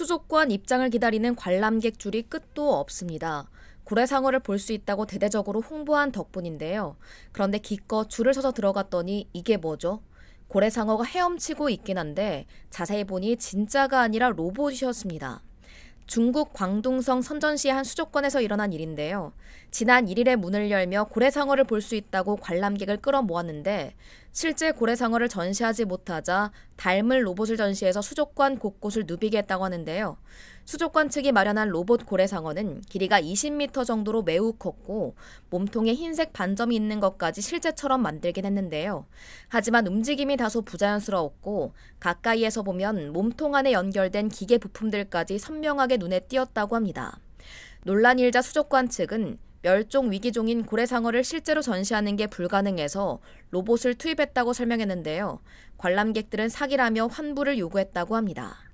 수족관 입장을 기다리는 관람객 줄이 끝도 없습니다. 고래상어를 볼 수 있다고 대대적으로 홍보한 덕분인데요. 그런데 기껏 줄을 서서 들어갔더니 이게 뭐죠? 고래상어가 헤엄치고 있긴 한데 자세히 보니 진짜가 아니라 로봇이었습니다. 중국 광둥성 선전시의 한 수족관에서 일어난 일인데요. 지난 1일에 문을 열며 고래상어를 볼 수 있다고 관람객을 끌어모았는데 실제 고래상어를 전시하지 못하자 닮을 로봇을 전시해서 수족관 곳곳을 누비겠다고 하는데요. 수족관 측이 마련한 로봇 고래상어는 길이가 20m 정도로 매우 컸고 몸통에 흰색 반점이 있는 것까지 실제처럼 만들긴 했는데요. 하지만 움직임이 다소 부자연스러웠고 가까이에서 보면 몸통 안에 연결된 기계 부품들까지 선명하게 눈에 띄었다고 합니다. 논란일자 수족관 측은 멸종 위기종인 고래상어를 실제로 전시하는 게 불가능해서 로봇을 투입했다고 설명했는데요. 관람객들은 사기라며 환불을 요구했다고 합니다.